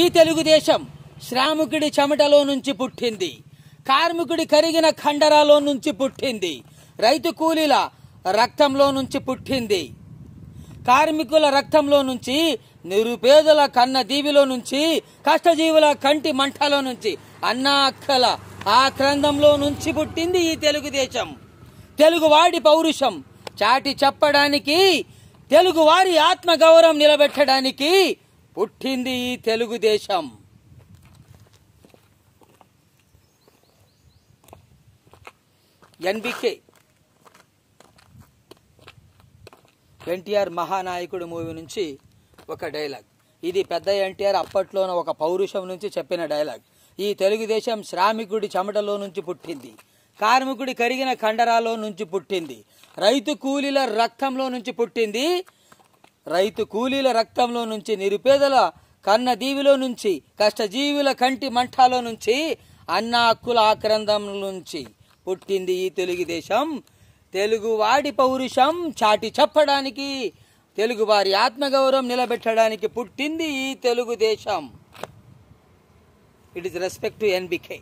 ఈ తెలుగుదేశం శ్రామికుడి చెమటలో నుంచి పుట్టింది కార్మికుడి కరిగిన ఖండరాలో నుంచి పుట్టింది రైతు కూలీల రక్తంలో నుంచి పుట్టింది కార్మికుల రక్తంలో నుంచి నిరుపేదల కన్న దీవిలో నుంచి కష్టజీవుల కంటి మంటలో నుంచి అన్నా అక్కల ఆ క్రందంలో నుంచి పుట్టింది ఈ తెలుగుదేశం తెలుగువాడి పౌరుషం చాటి చెప్పడానికి తెలుగువారి ఆత్మగౌరవం నిలబెట్టడానికి పుట్టింది ఈ Telugu Desam NBK NTR Mahanayakudu movie నుంచి ఒక డైలాగ్ ఇది పెద్ద ఎన్టీఆర్ అప్పట్లోన ఒక పౌరుషం నుంచి చెప్పిన డైలాగ్ ఈ తెలుగుదేశం శ్రామికుడి చెమటలో నుంచి పుట్టింది కార్మికుడి కరిగిన కండరాలో నుంచి పుట్టింది రైతు కూలీల రక్తంలో నుంచి పుట్టింది రైతు కూలీల రక్తంలో నుంచి నిరుపేదల కన్న దీవిలో నుంచి కష్టజీవుల కంటి మంఠాలో నుంచి అన్న హక్కుల ఆక్రందం నుంచి పుట్టింది ఈ తెలుగుదేశం తెలుగువాడి పౌరుషం చాటి చెప్పడానికి తెలుగువారి ఆత్మగౌరవం నిలబెట్టడానికి పుట్టింది ఈ Telugu Desam it is respect to NBK